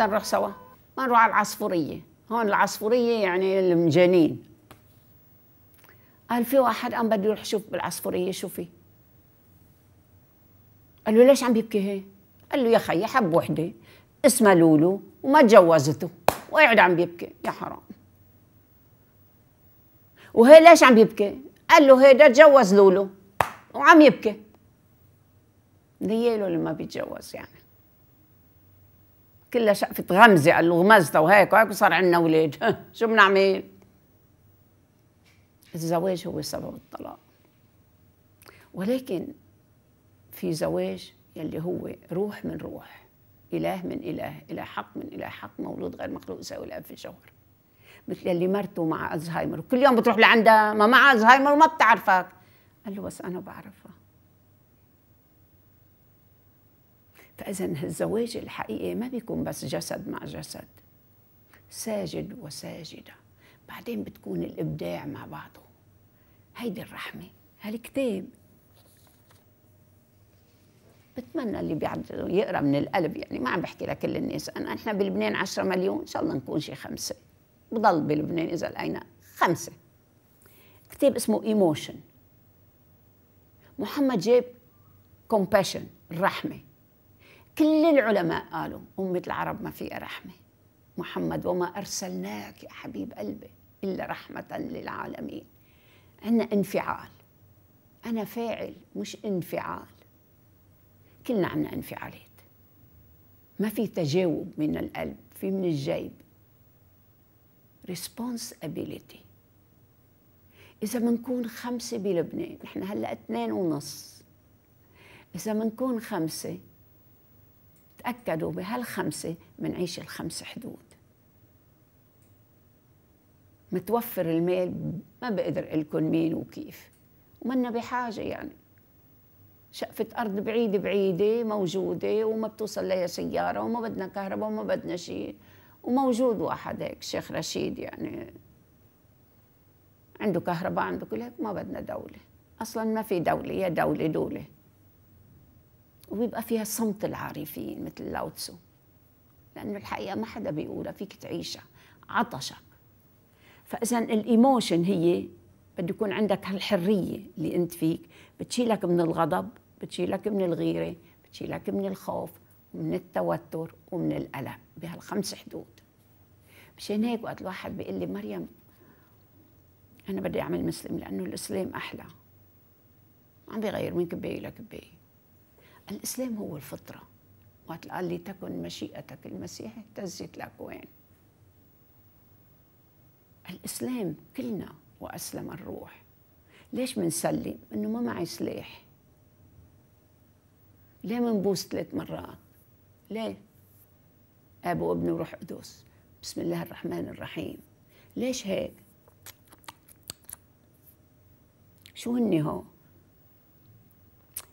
وانت نروح سوا؟ ما نروح على العصفورية هون العصفورية يعني المجانين قال في واحد قام بده يروح يشوف بالعصفورية شو في قال له ليش عم يبكي هي؟ قال له يا خيي حب وحدة اسمها لولو وما تجوزته وقعد عم يبكي يا حرام وهي ليش عم يبكي؟ قال له هيدا تجوز لولو وعم يبكي اللي ما بيتجوز يعني كلها شقفة غمزة قال له غمزتها وهيك وهيك وصار عندنا أولاد شو بنعمل؟ الزواج هو سبب الطلاق ولكن في زواج يلي هو روح من روح إله من إله إله حق من إله حق مولود غير مخلوق يساوي الأب في شهر مثل اللي مرته مع الزهايمر وكل يوم بتروح لعندها ما مع الزهايمر وما بتعرفك قال له بس أنا بعرفها فإذا الزواج الحقيقي ما بيكون بس جسد مع جسد ساجد وساجدة بعدين بتكون الإبداع مع بعضه هيدي الرحمة هالكتاب بتمنى اللي بيقرا يقرا من القلب يعني ما عم بحكي لكل الناس انا احنا بلبنان 10 مليون ان شاء الله نكون شي خمسه بضل بلبنان اذا لقينا خمسه كتاب اسمه ايموشن محمد جاب كومباشن الرحمه كل العلماء قالوا أمة العرب ما فيها رحمة محمد وما أرسلناك يا حبيب قلبي إلا رحمة للعالمين عندنا انفعال أنا فاعل مش انفعال كلنا عندنا انفعالات ما في تجاوب من القلب في من الجيب responsibility إذا منكون خمسة بلبنان نحن هلأ اثنين ونص إذا منكون خمسة تأكدوا بهالخمسة عيش الخمس حدود متوفر المال ما بقدر لكم مين وكيف ومنا بحاجة يعني شقفة أرض بعيدة بعيدة موجودة وما بتوصل لها سيارة وما بدنا كهرباء وما بدنا شيء وموجود واحد هيك شيخ رشيد يعني عنده كهرباء عنده كل هيك ما بدنا دولة أصلا ما في دولة يا دولة دولة وبيبقى فيها صمت العارفين مثل لاوتسو لأنه الحقيقة ما حدا بيقولها فيك تعيشها عطشك فإذا الإيموشن هي بده يكون عندك هالحرية اللي أنت فيك بتشيلك من الغضب بتشيلك من الغيرة بتشيلك من الخوف ومن التوتر ومن الألم بهالخمس حدود مشان هيك وقت الواحد بيقول لي مريم أنا بدي أعمل مسلم لأنه الإسلام أحلى عم بيغير من كباية لكباية الإسلام هو الفطرة وقت قال لي تكن مشيئتك المسيح اهتزت الأكوان الإسلام كلنا وأسلم الروح ليش منسلم؟ إنه ما معي سلاح ليه منبوس ثلاث مرات؟ ليه؟ أب وابن وروح قدس بسم الله الرحمن الرحيم ليش هيك؟ شو هني هون؟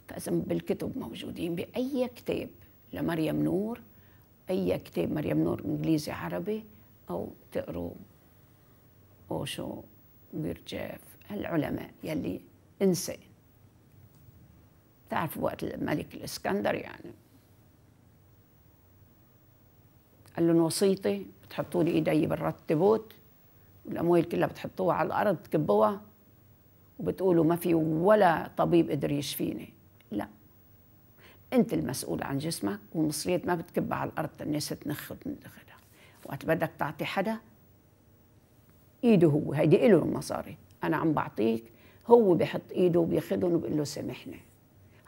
فإذا بالكتب موجودين بأي كتاب لمريم نور أي كتاب مريم نور إنجليزي عربي أو تقروا أوشو بيرجاف العلماء يلي إنسان تعرف وقت الملك الإسكندر يعني قال لهم وصيتي بتحطوا لي ايدي برات التابوت والاموال كلها بتحطوها على الارض تكبوها وبتقولوا ما في ولا طبيب قدر يشفيني انت المسؤول عن جسمك والمصريات ما بتكب على الارض الناس تنخ وتندخلها وقت بدك تعطي حدا ايده هو هيدي له المصاري انا عم بعطيك هو بحط ايده وبياخذهم وبقول له سامحني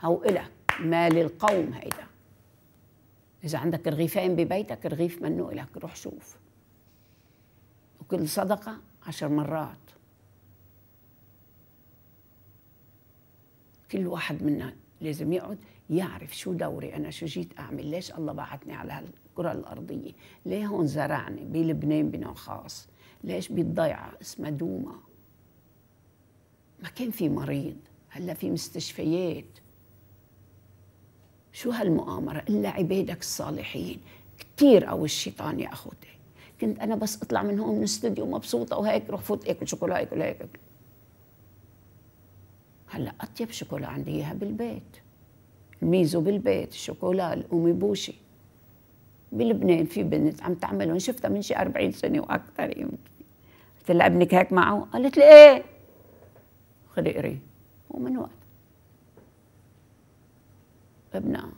هو الك مال القوم هيدا اذا عندك رغيفين ببيتك رغيف منه الك روح شوف وكل صدقه عشر مرات كل واحد منا لازم يقعد يعرف شو دوري أنا شو جيت أعمل ليش الله بعتني على هالكرة الأرضية ليه هون زرعني بلبنان بنوع خاص ليش بالضيعة اسمها دوما ما كان في مريض هلا في مستشفيات شو هالمؤامرة إلا عبادك الصالحين كثير قوي الشيطان يا أخوتي كنت أنا بس أطلع من هون من الاستوديو مبسوطة وهيك روح فوت آكل شوكولا آكل هيك هلا أطيب شوكولا عندي إياها بالبيت الميزو بالبيت الشوكولا بوشي بلبنان في بنت عم تعملهم شفتها من شي 40 سنه واكثر يمكن قلت لها ابنك هيك معه قالت لي ايه خلي اقري ومن وقت ابنها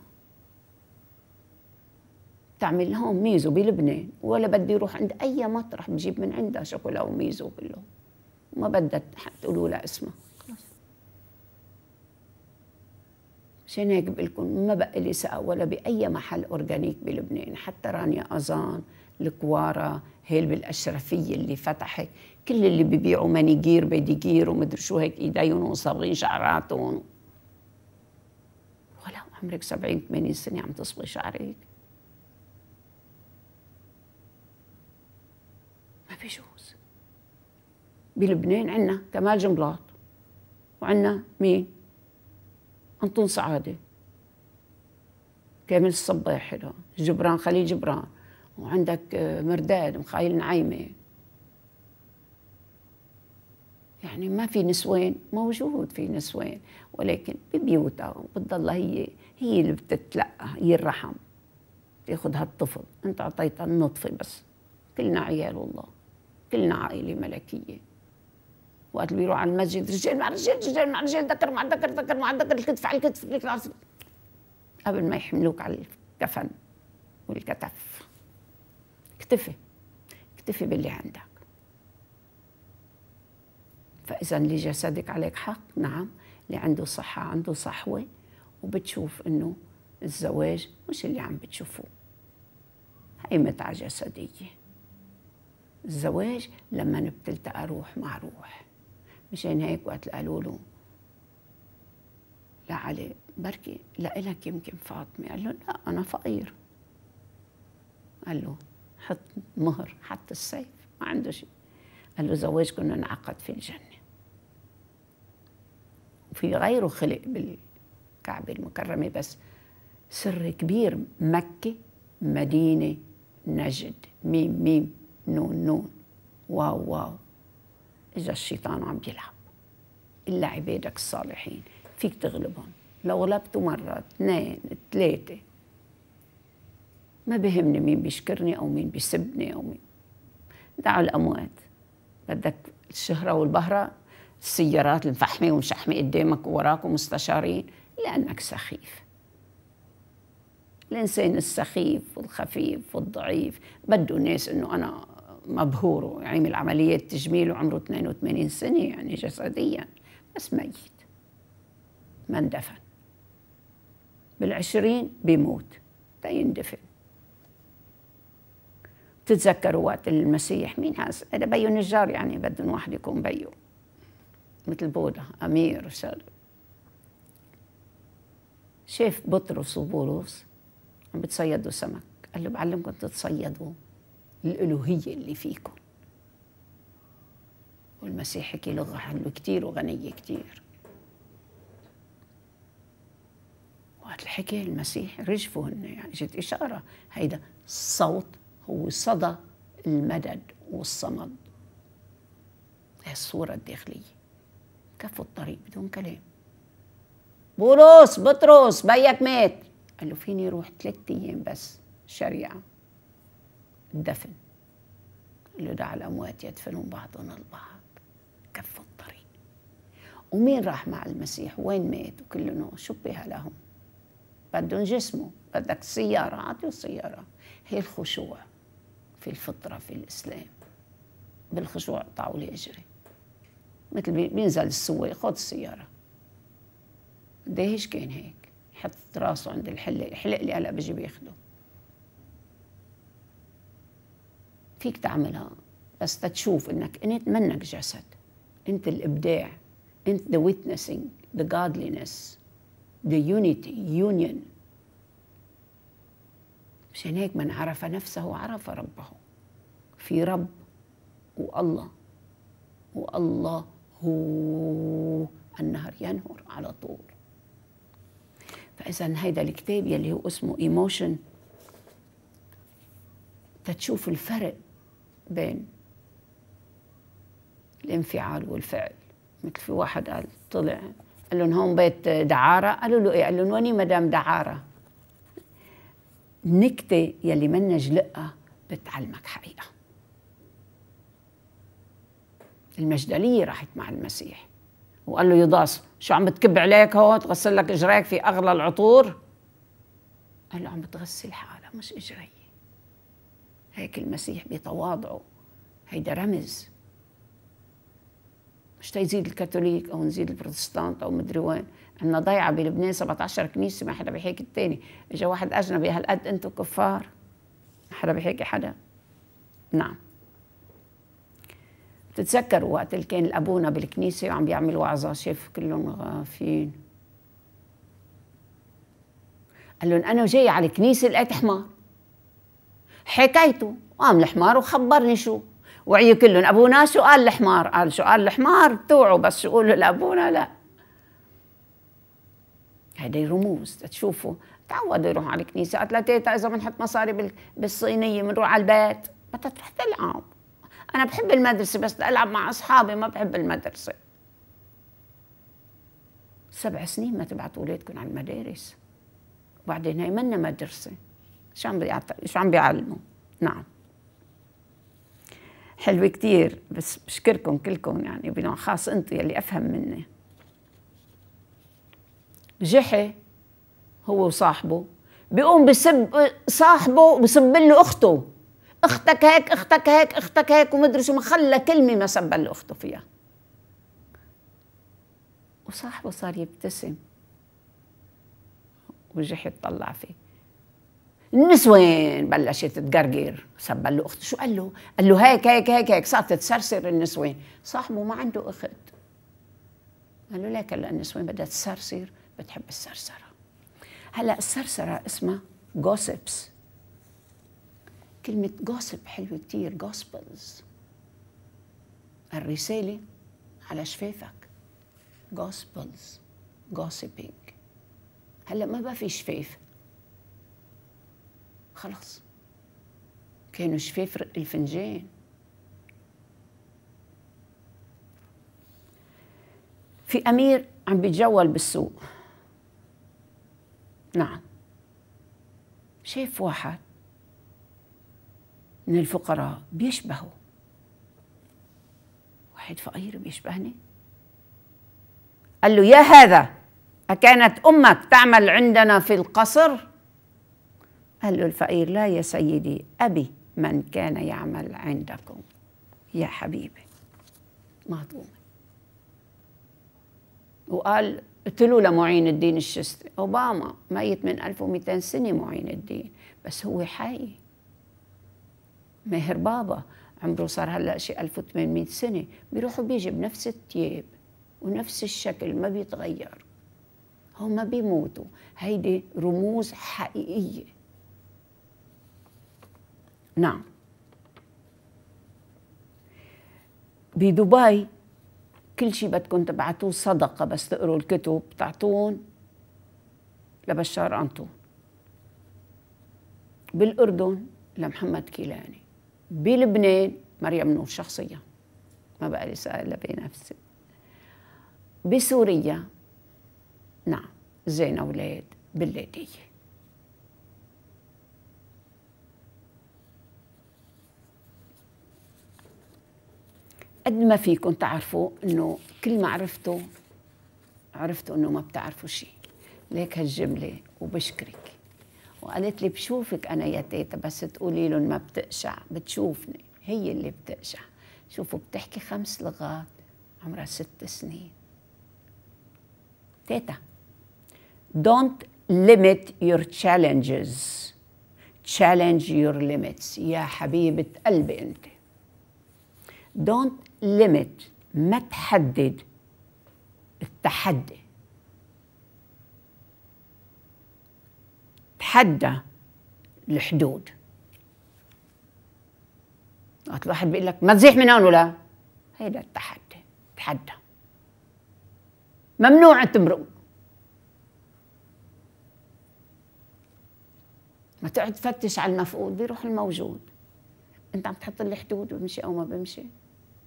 تعمل هون ميزو بلبنان ولا بدي يروح عند اي مطرح بجيب من عندها شوكولا وميزو كله ما بدها تقولوا لها اسمها عشان هيك بقول لكم ما بقى لي ثقه ولا باي محل اورجانيك بلبنان حتى رانيا اظان الكوارا هيل بالاشرفيه اللي فتحت كل اللي ببيعوا مانيجير بيديجير ومدري شو هيك ايديهم وصابغين شعراتهم ولا عمرك 70 80 سنه عم تصبغي شعرك ما بيجوز بلبنان عندنا كمال جنبلاط وعندنا مين أنطون سعادة كامل الصباح حلو جبران خليل جبران وعندك آه، مرداد مخايل نعيمة يعني ما في نسوان موجود في نسوان ولكن ببيوتها بتضلها هي هي اللي بتتلقى هي الرحم تاخذ هالطفل انت اعطيتها النطفه بس كلنا عيال والله كلنا عائله ملكيه وقت بيروح على المسجد رجال مع رجال رجال مع رجال ذكر مع ذكر ذكر مع ذكر الكتف على الكتف قبل ما يحملوك على الكفن والكتف اكتفي اكتفي باللي عندك فإذا لجسدك عليك حق نعم اللي عنده صحة عنده صحوة وبتشوف إنه الزواج مش اللي عم بتشوفوه هي متعة جسدية الزواج لما بتلتقى روح مع روح مشان هيك وقت قالوا له لعلي بركي لا يمكن فاطمة قال له لا أنا فقير قال له حط مهر حط السيف ما عنده شيء قال له زواجكم انعقد في الجنة وفي غيره خلق بالكعبة المكرمة بس سر كبير مكة مدينة نجد ميم ميم نون نون واو واو اجى الشيطان عم بيلعب إلا عبادك الصالحين فيك تغلبهم لو غلبته مرة اثنين ثلاثة ما بهمني مين بيشكرني أو مين بيسبني أو مين دعوا الأموات بدك الشهرة والبهرة السيارات الفحمة ومشحمة قدامك ووراك ومستشارين لأنك سخيف الإنسان السخيف والخفيف والضعيف بده ناس إنه أنا مبهور يعني من عملية تجميل وعمره 82 سنة يعني جسديا بس ميت ما اندفن بالعشرين بيموت تيندفن تتذكروا وقت المسيح مين هذا هذا بيو نجار يعني بدهم واحد يكون بيو مثل بودا امير وشغل شاف بطرس وبولس عم بتصيدوا سمك قال له بعلمكم تتصيدوا الالوهيه اللي فيكم والمسيح حكي لغه حلوه كثير وغنيه كثير وقت الحكي المسيح رجفوا هن يعني اجت اشاره هيدا الصوت هو صدى المدد والصمد هي الصوره الداخليه كفوا الطريق بدون كلام بولس بطرس بيك مات قال له فيني روح ثلاثة ايام بس شريعه الدفن اللي دع الأموات يدفنون بعضنا البعض كفوا الطريق ومين راح مع المسيح وين مات شو شبه لهم بدهم جسمه بدك سيارة أعطيه سيارة هي الخشوع في الفطرة في الإسلام بالخشوع لي أجري مثل بينزل السوي خذ السيارة قديش كان هيك حط راسه عند الحلة الحلق لي هلا بيجي بياخده فيك تعملها بس تشوف انك انت منك جسد انت الابداع انت the witnessing the godliness the unity union مشان هيك من عرف نفسه عرف ربه في رب والله والله هو النهر ينهر على طول فاذا هيدا الكتاب يلي هو اسمه ايموشن تتشوف الفرق بين الانفعال والفعل مثل في واحد قال طلع قال لهم هون بيت دعارة قالوا له إيه قال لهم وين مدام دعارة النكتة يلي منا جلقة بتعلمك حقيقة المجدلية راحت مع المسيح وقال له يضاس شو عم بتكب عليك هون تغسل لك اجريك في اغلى العطور قال له عم بتغسل حالها مش اجري هيك المسيح بتواضعه هيدا رمز مش تيزيد الكاثوليك او نزيد البروتستانت او مدري وين عندنا ضيعه بلبنان 17 كنيسه ما حدا بيحكي الثاني اجى واحد اجنبي هالقد انتم كفار ما حدا بيحكي حدا نعم بتتذكروا وقت اللي كان الابونا بالكنيسه وعم بيعمل وعظه شاف كلهم غافين قال لهم انا جاي على الكنيسه لقيت حمار حكايته قام الحمار وخبرني شو وعي كلهم ابونا سؤال الحمار قال سؤال الحمار توعوا بس قولوا لابونا لا هيدي رموز تشوفوا تعودوا يروحوا على الكنيسه قالت تيتا اذا بنحط مصاري بالصينيه بنروح على البيت بدها تروح تلعب انا بحب المدرسه بس العب مع اصحابي ما بحب المدرسه سبع سنين ما تبعتوا اولادكم على المدارس وبعدين هي منا مدرسه شو عم بيعطي شو عم بيعلموا نعم حلوه كثير بس بشكركم كلكم يعني بنوع خاص انتم يلي افهم مني جحي هو وصاحبه بيقوم بسب صاحبه بسب له اخته اختك هيك اختك هيك اختك هيك ومدري شو ما خلى كلمه ما سب له اخته فيها وصاحبه صار يبتسم وجحي طلع فيه النسوان بلشت تقرقر سب له اخته شو قال له؟ قال له هيك هيك هيك هيك صارت تسرسر النسوان صاحبه ما عنده اخت قال له ليك هلا النسوان بدها تسرسر بتحب السرسره هلا السرسره اسمها جوسبس كلمة جوسب حلوة كثير جوسبلز الرسالة على شفافك جوسبلز جوسبينج هلا ما بقى في شفاف خلاص كانوا شفاف الفنجان في أمير عم بيتجول بالسوق نعم شاف واحد من الفقراء بيشبهه واحد فقير بيشبهني قال له يا هذا أكانت أمك تعمل عندنا في القصر قال له الفقير لا يا سيدي أبي من كان يعمل عندكم يا حبيبي مهضومة وقال قلت له لمعين الدين الشستي أوباما ميت من 1200 سنة معين الدين بس هو حي ماهر بابا عمره صار هلا شي 1800 سنة بيروح وبيجي بنفس الثياب ونفس الشكل ما بيتغير هم ما بيموتوا هيدي رموز حقيقية نعم بدبي كل شيء بدكم تبعتوه صدقة بس تقروا الكتب تعطون لبشار أنطون بالأردن لمحمد كيلاني بلبنان مريم نور شخصيا ما بقى لي سؤال بنفسي بسوريا نعم زين أولاد بالليدية قد ما فيكم تعرفوا انه كل ما عرفتوا عرفتوا انه ما بتعرفوا شيء ليك هالجمله وبشكرك وقالت لي بشوفك انا يا تيتا بس تقولي لهم ما بتقشع بتشوفني هي اللي بتقشع شوفوا بتحكي خمس لغات عمرها ست سنين تيتا don't limit your challenges challenge your limits يا حبيبة قلبي أنت don't ليميت ما تحدد التحدي تحدى الحدود وقت الواحد بيقول لك ما تزيح من هون ولا هيدا التحدي تحدى ممنوع تمرق ما تقعد تفتش على المفقود بيروح الموجود انت عم تحط لي حدود بمشي او ما بمشي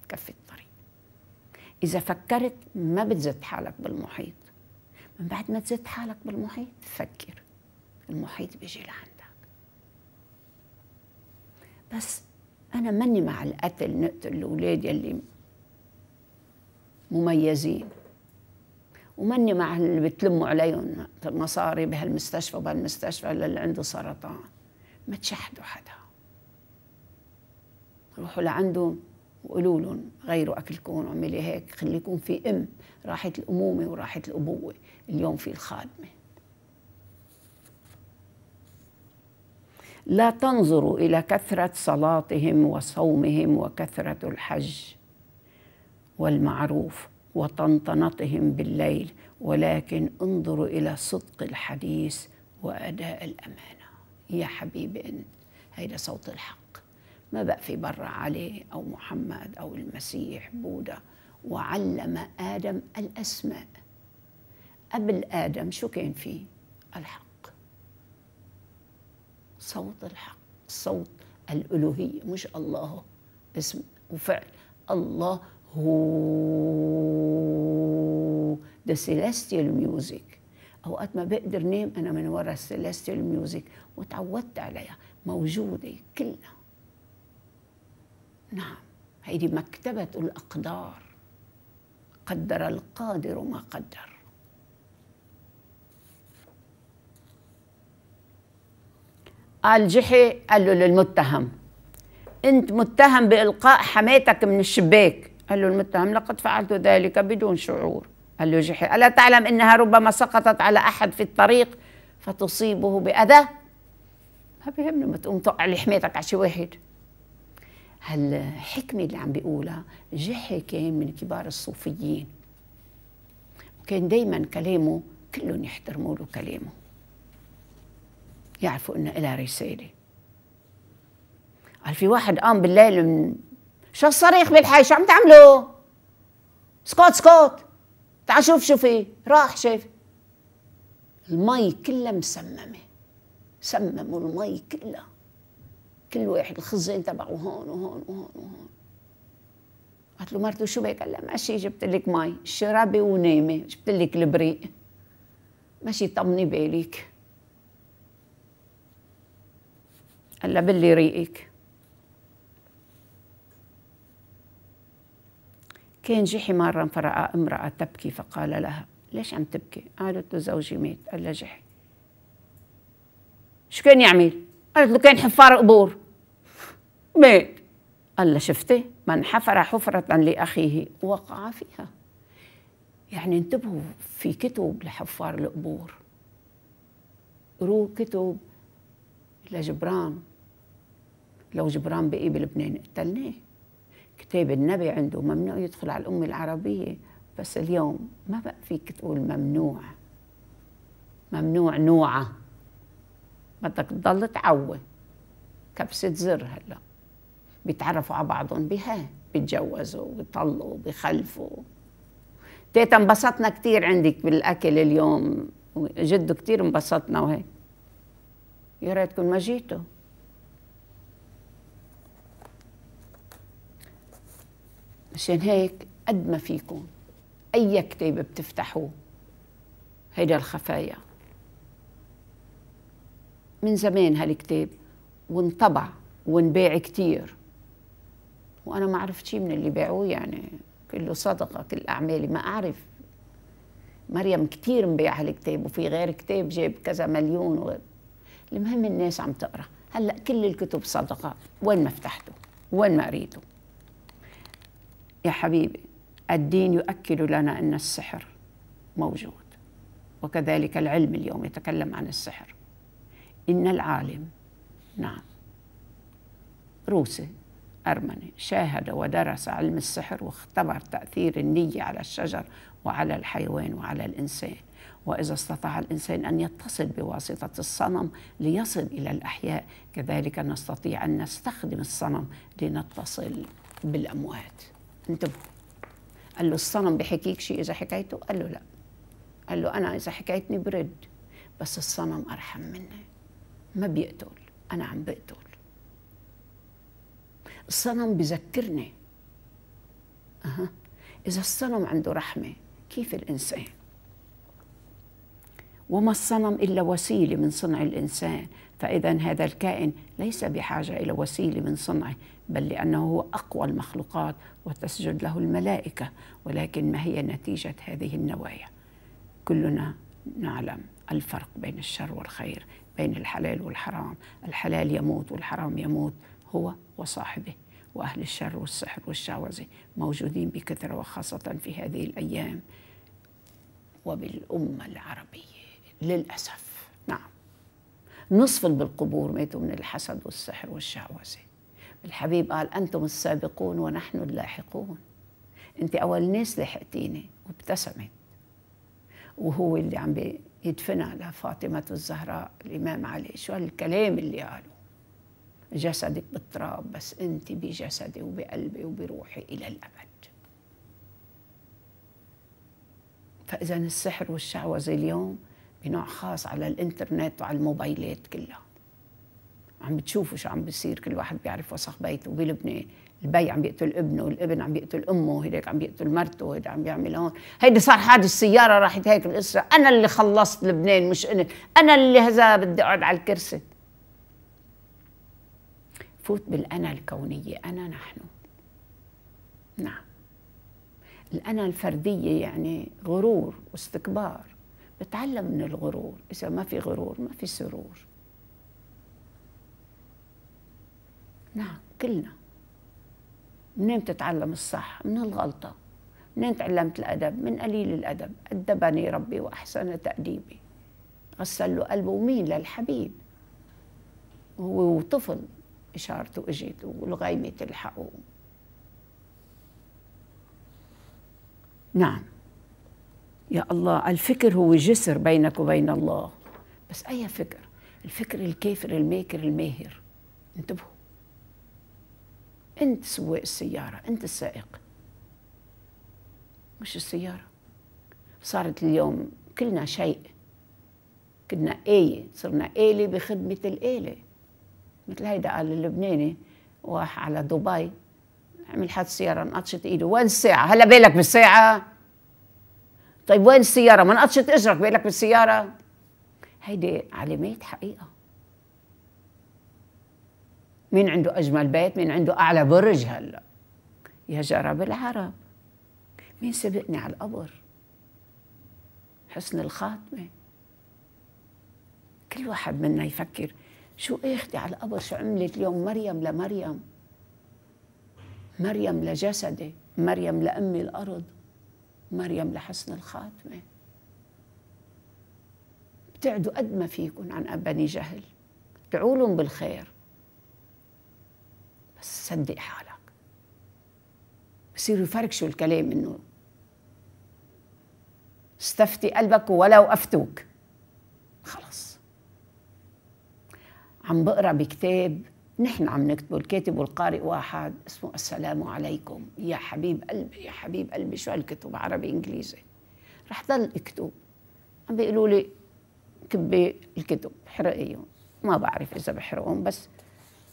بتكفي الطريق إذا فكرت ما بتزت حالك بالمحيط من بعد ما تزت حالك بالمحيط فكر المحيط بيجي لعندك بس أنا ماني مع القتل نقتل الأولاد يلي مميزين وماني مع اللي بتلموا عليهم مصاري بهالمستشفى وبهالمستشفى للي عنده سرطان ما تشحدوا حدا روحوا لعنده وقولوا لهم غيروا اكلكم وعملي هيك خلي يكون في ام راحت الامومه وراحت الابوه اليوم في الخادمه لا تنظروا الى كثره صلاتهم وصومهم وكثره الحج والمعروف وطنطنتهم بالليل ولكن انظروا الى صدق الحديث واداء الامانه يا حبيبي انت هيدا صوت الحق ما بقى في برا عليه أو محمد أو المسيح بودا وعلم آدم الأسماء قبل آدم شو كان فيه الحق صوت الحق صوت الألوهية مش الله اسم وفعل الله هو ذا سيليستيال ميوزك اوقات ما بقدر نام انا من ورا السيليستيال ميوزك وتعودت عليها موجوده كلها نعم هيدي مكتبة الأقدار قدر القادر ما قدر قال جحي قال له للمتهم أنت متهم بإلقاء حماتك من الشباك قال له المتهم لقد فعلت ذلك بدون شعور قال له جحي ألا تعلم أنها ربما سقطت على أحد في الطريق فتصيبه بأذى ما بيهمني ما تقوم توقع لي حماتك على شي واحد هالحكمة اللي عم بيقولها جحي كان من كبار الصوفيين وكان دايما كلامه كلهم يحترموا له كلامه يعرفوا انه لها رسالة قال في واحد قام بالليل من شو الصريخ بالحي شو عم تعملوا سكوت سكوت تعال شوف شو في إيه. راح شاف المي كلها مسممة سمموا المي كلها كل واحد الخزان تبعه هون وهون وهون وهون قالت له مرته شو بك؟ قال لها ماشي جبت لك مي شربي ونامي جبت لك البريق ماشي طمني بالك قال لها بلي ريقك كان جحي مرة فرأى امرأة تبكي فقال لها ليش عم تبكي؟ قالت له زوجي مات قال لها جحي شو كان يعمل؟ قالت له كان حفار قبور مات الله شفته من حفر حفرة لأخيه وقع فيها يعني انتبهوا في كتب لحفار القبور رو كتب لجبران لو جبران بقي بلبنان قتلناه كتاب النبي عنده ممنوع يدخل على الأمة العربية بس اليوم ما بقى فيك تقول ممنوع ممنوع نوعه بدك تضل تعوي كبسة زر هلأ بيتعرفوا على بعضهم بها بيتجوزوا بيطلقوا بيخلفوا تيتا انبسطنا كثير عندك بالاكل اليوم جده كثير انبسطنا وهيك يا ريتكم ما جيتوا مشان هيك قد ما فيكم اي كتاب بتفتحوه هيدا الخفايا من زمان هالكتاب وانطبع وانباع كتير وانا ما عرفت شيء من اللي باعوه يعني كله صدقه كل اعمالي ما اعرف مريم كثير مبيع هالكتاب وفي غير كتاب جاب كذا مليون و... المهم الناس عم تقرا هلا كل الكتب صدقه وين ما فتحته وين ما قريته يا حبيبي الدين يؤكد لنا ان السحر موجود وكذلك العلم اليوم يتكلم عن السحر ان العالم نعم روسي أرمني شاهد ودرس علم السحر واختبر تأثير النية على الشجر وعلى الحيوان وعلى الإنسان وإذا استطاع الإنسان أن يتصل بواسطة الصنم ليصل إلى الأحياء كذلك نستطيع أن نستخدم الصنم لنتصل بالأموات انتبهوا قال له الصنم بحكيك شيء إذا حكيته قال له لا قال له أنا إذا حكيتني برد بس الصنم أرحم مني ما بيقتل أنا عم بقتل الصنم بذكرني أه. إذا الصنم عنده رحمة كيف الإنسان وما الصنم إلا وسيلة من صنع الإنسان فإذا هذا الكائن ليس بحاجة إلى وسيلة من صنعه بل لأنه هو أقوى المخلوقات وتسجد له الملائكة ولكن ما هي نتيجة هذه النوايا كلنا نعلم الفرق بين الشر والخير بين الحلال والحرام الحلال يموت والحرام يموت هو وصاحبه وأهل الشر والسحر والشعوذة موجودين بكثرة وخاصة في هذه الأيام وبالأمة العربية للأسف نعم نصف بالقبور ماتوا من الحسد والسحر والشعوذة الحبيب قال أنتم السابقون ونحن اللاحقون أنت أول ناس لحقتيني وابتسمت وهو اللي عم بيدفنها لفاطمة الزهراء الإمام علي شو هالكلام اللي قاله جسدك بالتراب بس أنت بجسدي وبقلبي وبروحي إلى الأبد فإذا السحر والشعوذة اليوم بنوع خاص على الإنترنت وعلى الموبايلات كلها عم بتشوفوا شو عم بيصير كل واحد بيعرف وسخ بيته بلبنان البي عم يقتل ابنه والابن عم يقتل امه هيك عم يقتل مرته هيدا عم بيعمل هون هيدا صار حادث سياره راحت هيك الاسره انا اللي خلصت لبنان مش انت انا اللي هذا بدي اقعد على الكرسي فوت بالأنا الكونية أنا نحن نعم الأنا الفردية يعني غرور واستكبار بتعلم من الغرور إذا ما في غرور ما في سرور نعم كلنا منين بتتعلم الصح من الغلطة منين تعلمت الأدب من قليل الأدب أدبني ربي وأحسن تأديبي غسل له قلبه مين للحبيب هو طفل إشارته إجت ولغيمة تلحقوا نعم يا الله الفكر هو جسر بينك وبين الله بس أي فكر الفكر الكافر الماكر الماهر انتبهوا أنت سواق السيارة أنت السائق مش السيارة صارت اليوم كلنا شيء كنا آية صرنا آلة بخدمة الآلة مثل هيدا قال اللبناني واح على دبي عمل حادث سيارة نقطشت ايده وين الساعة هلا بالك بالساعة طيب وين السيارة ما نقطشت اجرك بالك بالسيارة هيدي علامات حقيقة مين عنده أجمل بيت مين عنده أعلى برج هلا يا جرب العرب مين سبقني على القبر حسن الخاتمة كل واحد منا يفكر شو اختي على القبر شو عملت اليوم مريم لمريم مريم لجسدي مريم لأمي الأرض مريم لحسن الخاتمة ابتعدوا قد ما فيكم عن بني جهل ادعوا لهم بالخير بس صدق حالك بصيروا يفركشوا الكلام انه استفتي قلبك ولو افتوك خلص عم بقرا بكتاب نحن عم نكتبه الكاتب والقارئ واحد اسمه السلام عليكم يا حبيب قلبي يا حبيب قلبي شو هالكتب عربي انجليزي رح ضل اكتب عم بيقولوا لي كبي الكتب حرقيهم ما بعرف اذا بحرقهم بس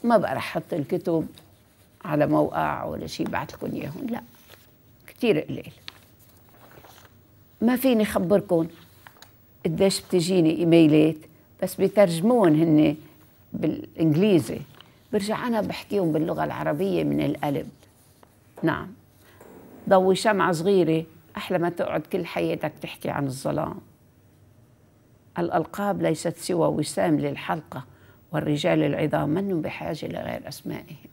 ما بقى رح احط الكتب على موقع ولا شيء بعت لكم اياهم لا كثير قليل ما فيني خبركم قديش بتجيني ايميلات بس بترجمون هني بالانجليزي برجع انا بحكيهم باللغه العربيه من القلب نعم ضوي شمعة صغيرة أحلى ما تقعد كل حياتك تحكي عن الظلام الألقاب ليست سوى وسام للحلقة والرجال العظام منهم بحاجة لغير أسمائهم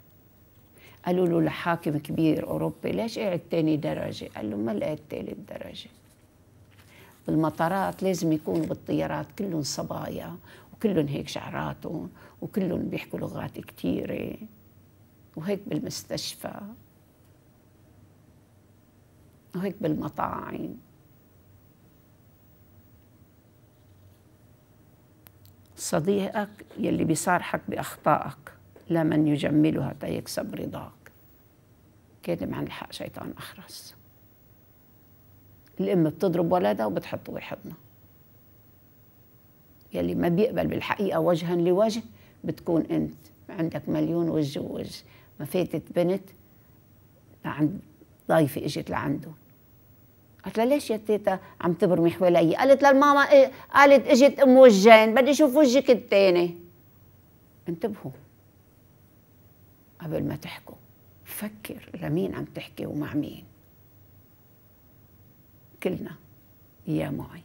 قالوا له لحاكم كبير أوروبي ليش قاعد تاني درجة قال له ما لقيت ثالث درجة بالمطارات لازم يكونوا بالطيارات كلهم صبايا وكلهم هيك شعراتهم وكلهم بيحكوا لغات كثيرة وهيك بالمستشفى وهيك بالمطاعم صديقك يلي بيصارحك بأخطائك لا من يجملها تيكسب رضاك كاتم عن الحق شيطان أخرس الأم بتضرب ولدها وبتحطه بحضنها يلي ما بيقبل بالحقيقة وجها لوجه بتكون أنت عندك مليون وجه ووجه ما فاتت بنت عند ضيفة اجت لعنده قالت لها ليش يا تيتا عم تبرمي حوالي قالت للماما إيه؟ قالت اجت ام وجهين بدي اشوف وجهك الثاني انتبهوا قبل ما تحكوا فكر لمين عم تحكي ومع مين كلنا يا معي